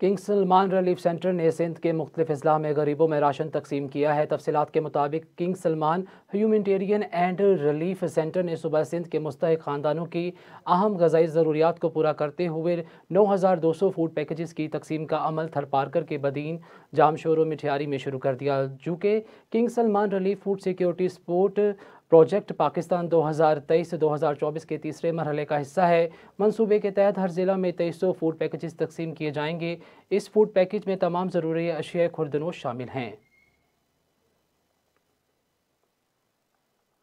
king Salman relief centre ने सिंध के मुख्तफ अजला में गरीबों में राशन तकसीम किया है तफसलत के मुताबिक King Salman humanitarian and relief centre ने सुबह सिंध के मुस्तक ख़ानदानों की अहम गजाई ज़रूरियात को पूरा करते हुए नौ हज़ार दो सौ फूड पैकेजेस की तकसीम का अमल थरपारकर के बदीन जाम शोरों मिठियारी में शुरू कर दिया जो कि King Salman relief food security support project Pakistan 2023 से 2024 के तीसरे मरहले का हिस्सा है मंसूबे के तहत हर ज़िला में तेईस सौ फूड पैकेजेस तकसीम किए जाएंगे इस फूड पैकेज में तमाम ज़रूरी अशियाए खुरदनोश शामिल हैं